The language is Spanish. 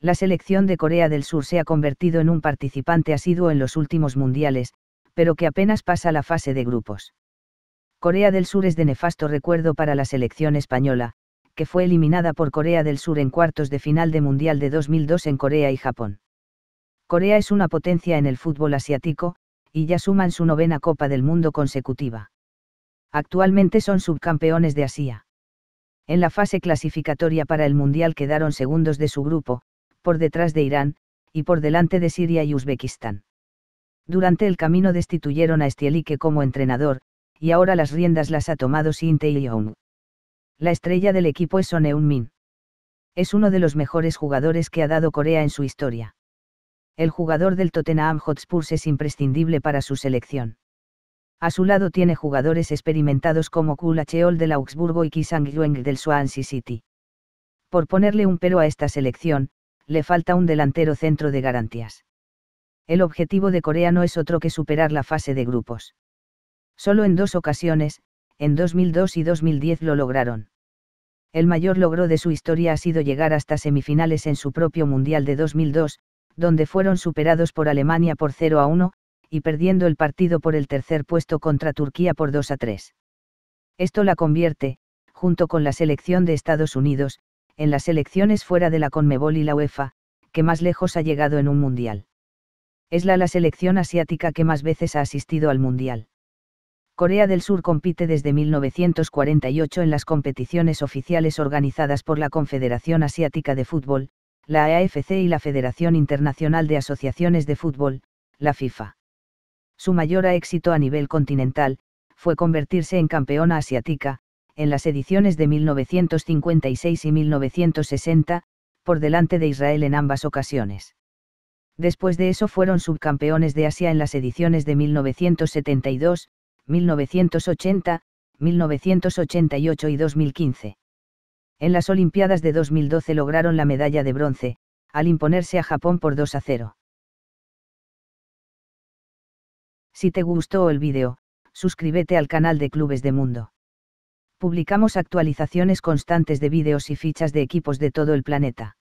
La selección de Corea del Sur se ha convertido en un participante asiduo en los últimos mundiales, pero que apenas pasa la fase de grupos. Corea del Sur es de nefasto recuerdo para la selección española, que fue eliminada por Corea del Sur en cuartos de final de Mundial de 2002 en Corea y Japón. Corea es una potencia en el fútbol asiático, y ya suman su novena Copa del Mundo consecutiva. Actualmente son subcampeones de Asia. En la fase clasificatoria para el Mundial quedaron segundos de su grupo, por detrás de Irán, y por delante de Siria y Uzbekistán. Durante el camino destituyeron a Estielike como entrenador, y ahora las riendas las ha tomado Sinte y yong la estrella del equipo es Son Eun-min. Es uno de los mejores jugadores que ha dado Corea en su historia. El jugador del Tottenham Hotspur es imprescindible para su selección. A su lado tiene jugadores experimentados como Ja-cheol del Augsburgo y Kisang Yueng del Swansea City. Por ponerle un pero a esta selección, le falta un delantero centro de garantías. El objetivo de Corea no es otro que superar la fase de grupos. Solo en dos ocasiones, en 2002 y 2010 lo lograron el mayor logro de su historia ha sido llegar hasta semifinales en su propio Mundial de 2002, donde fueron superados por Alemania por 0 a 1, y perdiendo el partido por el tercer puesto contra Turquía por 2 a 3. Esto la convierte, junto con la selección de Estados Unidos, en las selecciones fuera de la Conmebol y la UEFA, que más lejos ha llegado en un Mundial. Es la la selección asiática que más veces ha asistido al Mundial. Corea del Sur compite desde 1948 en las competiciones oficiales organizadas por la Confederación Asiática de Fútbol, la AFC y la Federación Internacional de Asociaciones de Fútbol, la FIFA. Su mayor éxito a nivel continental, fue convertirse en campeona asiática, en las ediciones de 1956 y 1960, por delante de Israel en ambas ocasiones. Después de eso fueron subcampeones de Asia en las ediciones de 1972, 1980, 1988 y 2015. En las Olimpiadas de 2012 lograron la medalla de bronce, al imponerse a Japón por 2 a 0. Si te gustó el vídeo, suscríbete al canal de Clubes de Mundo. Publicamos actualizaciones constantes de vídeos y fichas de equipos de todo el planeta.